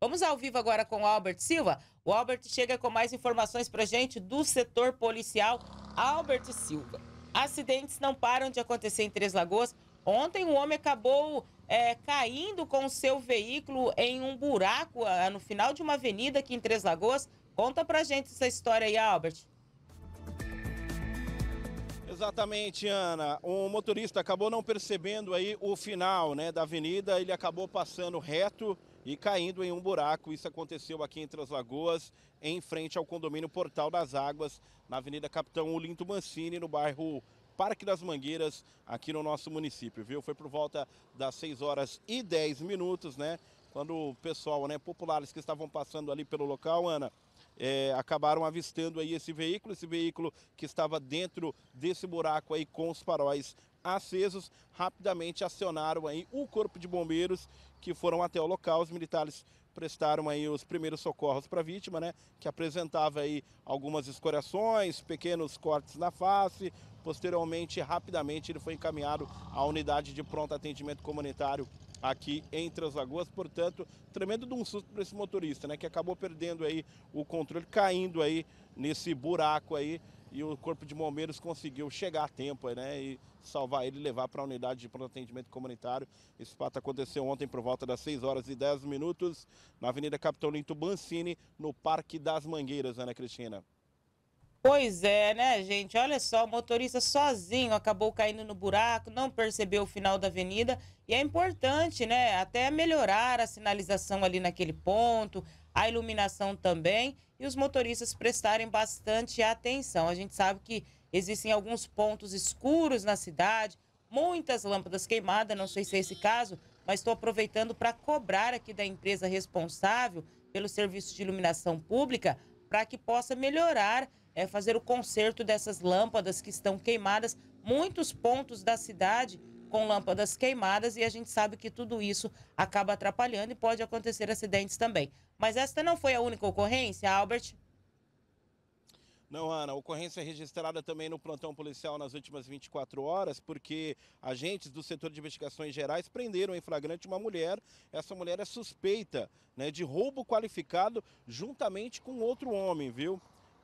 Vamos ao vivo agora com o Albert Silva. O Albert chega com mais informações para gente do setor policial. Albert Silva. Acidentes não param de acontecer em Três Lagoas. Ontem um homem acabou é, caindo com o seu veículo em um buraco a, ah, no final de uma avenida aqui em Três Lagoas. Conta pra gente essa história aí, Albert. Exatamente, Ana. O motorista acabou não percebendo aí o final né, da avenida, ele acabou passando reto e caindo em um buraco. Isso aconteceu aqui entre as Lagoas, em frente ao condomínio Portal das Águas, na Avenida Capitão Olinto Mancini, no bairro Parque das Mangueiras, aqui no nosso município, viu? Foi por volta das 6 horas e 10 minutos, né? Quando o pessoal, né, populares que estavam passando ali pelo local, Ana, é, acabaram avistando aí esse veículo, esse veículo que estava dentro desse buraco aí com os faróis acesos, rapidamente acionaram aí o corpo de bombeiros que foram até o local. Os militares prestaram aí os primeiros socorros para a vítima, né, que apresentava aí algumas escoriações, pequenos cortes na face. Posteriormente, rapidamente ele foi encaminhado à unidade de pronto atendimento comunitário aqui em Três Lagoas, portanto, tremendo de um susto para esse motorista, né, que acabou perdendo aí o controle, caindo aí nesse buraco aí e o Corpo de Bombeiros conseguiu chegar a tempo né, e salvar ele e levar para a unidade de pronto atendimento comunitário. Esse fato aconteceu ontem por volta das 6 horas e 10 minutos na Avenida Capitão Linto Bancini, no Parque das Mangueiras, Ana Cristina. Pois é, né, gente? Olha só, o motorista sozinho acabou caindo no buraco, não percebeu o final da avenida. E é importante, né, até melhorar a sinalização ali naquele ponto, a iluminação também, e os motoristas prestarem bastante atenção. A gente sabe que existem alguns pontos escuros na cidade, muitas lâmpadas queimadas, não sei se é esse caso, mas estou aproveitando para cobrar aqui da empresa responsável pelo serviço de iluminação pública para que possa melhorar é, fazer o conserto dessas lâmpadas que estão queimadas. Muitos pontos da cidade com lâmpadas queimadas e a gente sabe que tudo isso acaba atrapalhando e pode acontecer acidentes também. Mas esta não foi a única ocorrência, Albert? Não, Ana, ocorrência é registrada também no plantão policial nas últimas 24 horas, porque agentes do setor de investigações gerais prenderam em flagrante uma mulher. Essa mulher é suspeita né, de roubo qualificado juntamente com outro homem, viu?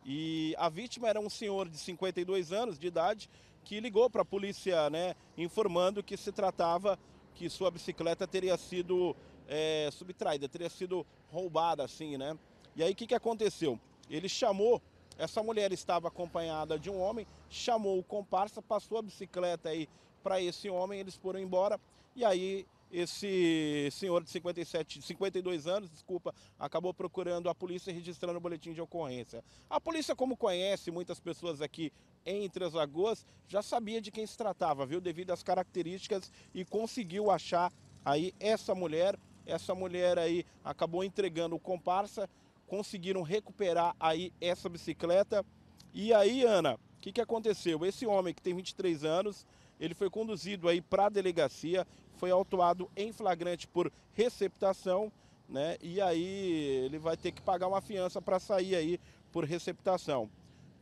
E a vítima era um senhor de 52 anos de idade que ligou para a polícia, né, informando que se tratava que sua bicicleta teria sido é, subtraída, teria sido roubada, assim, né? E aí o que, que aconteceu? Ele chamou, essa mulher estava acompanhada de um homem, chamou o comparsa, passou a bicicleta aí para esse homem, eles foram embora e aí esse senhor de 57, 52 anos, desculpa, acabou procurando a polícia e registrando o boletim de ocorrência. A polícia, como conhece muitas pessoas aqui em Três lagoas, já sabia de quem se tratava, viu, devido às características e conseguiu achar aí essa mulher. Essa mulher aí acabou entregando o comparsa, conseguiram recuperar aí essa bicicleta. E aí, Ana, o que, que aconteceu? Esse homem que tem 23 anos, ele foi conduzido aí para a delegacia, foi autuado em flagrante por receptação, né? E aí ele vai ter que pagar uma fiança para sair aí por receptação,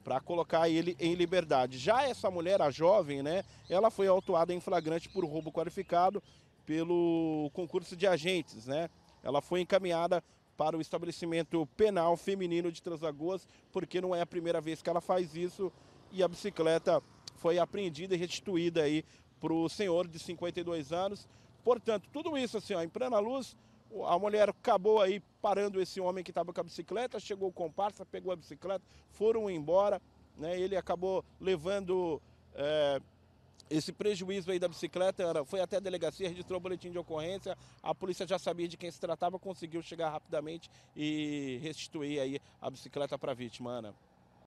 para colocar ele em liberdade. Já essa mulher, a jovem, né? Ela foi autuada em flagrante por roubo qualificado pelo concurso de agentes, né? Ela foi encaminhada para o estabelecimento penal feminino de Transagoas, porque não é a primeira vez que ela faz isso e a bicicleta foi apreendida e restituída aí para o senhor de 52 anos. Portanto, tudo isso assim, ó, em plena luz, a mulher acabou aí parando esse homem que estava com a bicicleta, chegou o comparsa, pegou a bicicleta, foram embora, né? Ele acabou levando é, esse prejuízo aí da bicicleta, era, foi até a delegacia, registrou o boletim de ocorrência, a polícia já sabia de quem se tratava, conseguiu chegar rapidamente e restituir aí a bicicleta para a vítima, Ana.